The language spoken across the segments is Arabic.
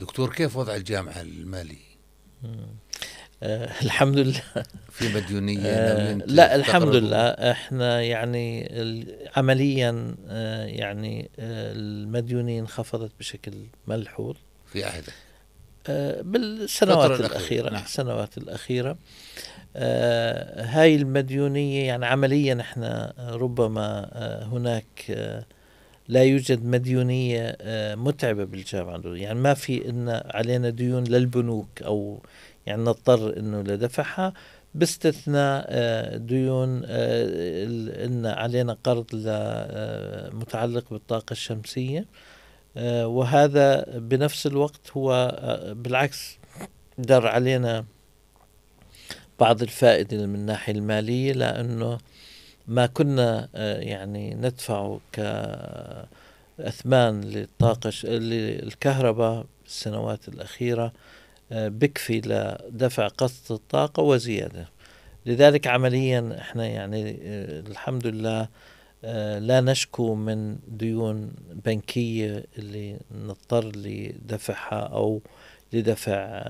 دكتور كيف وضع الجامعة المالي؟ أه الحمد لله في مديونية أه لا الحمد لله احنا يعني عمليا أه يعني آه، المديونية انخفضت بشكل ملحوظ في عهدك آه، بالسنوات الأخيرة, نعم. السنوات الأخيرة آه، هاي المديونية يعني عمليا احنا ربما هناك لا يوجد مديونية آه، متعبة بالجامعة يعني ما في إن علينا ديون للبنوك أو يعني نضطر إنه لدفعها باستثناء آه، ديون آه، إن علينا قرض متعلق بالطاقة الشمسية وهذا بنفس الوقت هو بالعكس در علينا بعض الفائدة من الناحية المالية لأنه ما كنا آه، يعني ندفع كأثمان للطاقة للكهرباء السنوات الأخيرة آه، بكفي لدفع قسط الطاقة وزيادة لذلك عمليا احنا يعني آه، الحمد لله لا نشكو من ديون بنكية اللي نضطر لدفعها أو لدفع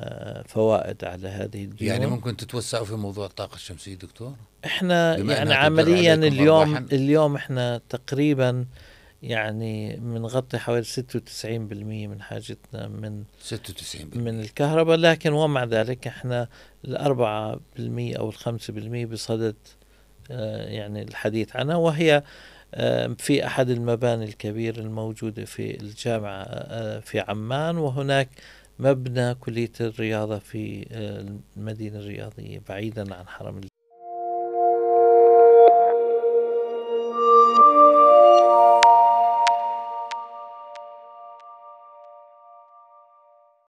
فوائد على هذه الديون يعني ممكن تتوسعوا في موضوع الطاقة الشمسية دكتور؟ احنا يعني عمليا اليوم مرحن. اليوم احنا تقريبا يعني بنغطي حوالي 96% من حاجتنا من 96% من الكهرباء لكن ومع ذلك احنا ال 4% او ال 5% بصدد آه، يعني الحديث عنها وهي في احد المباني الكبيره الموجوده في الجامعه آه، في عمان وهناك مبنى كلية الرياضة في آه، المدينة الرياضية بعيدا عن حرم